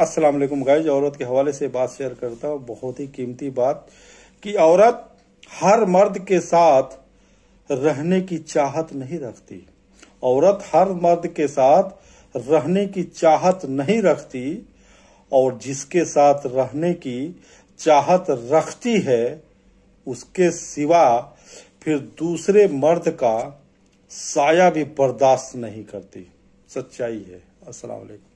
असलम वालेकुम गाइज औरत के हवाले से बात शेयर करता हूँ बहुत ही कीमती बात कि औरत हर मर्द के साथ रहने की चाहत नहीं रखती औरत हर मर्द के साथ रहने की चाहत नहीं रखती और जिसके साथ रहने की चाहत रखती है उसके सिवा फिर दूसरे मर्द का साया भी बर्दाश्त नहीं करती सच्चाई है असलकुम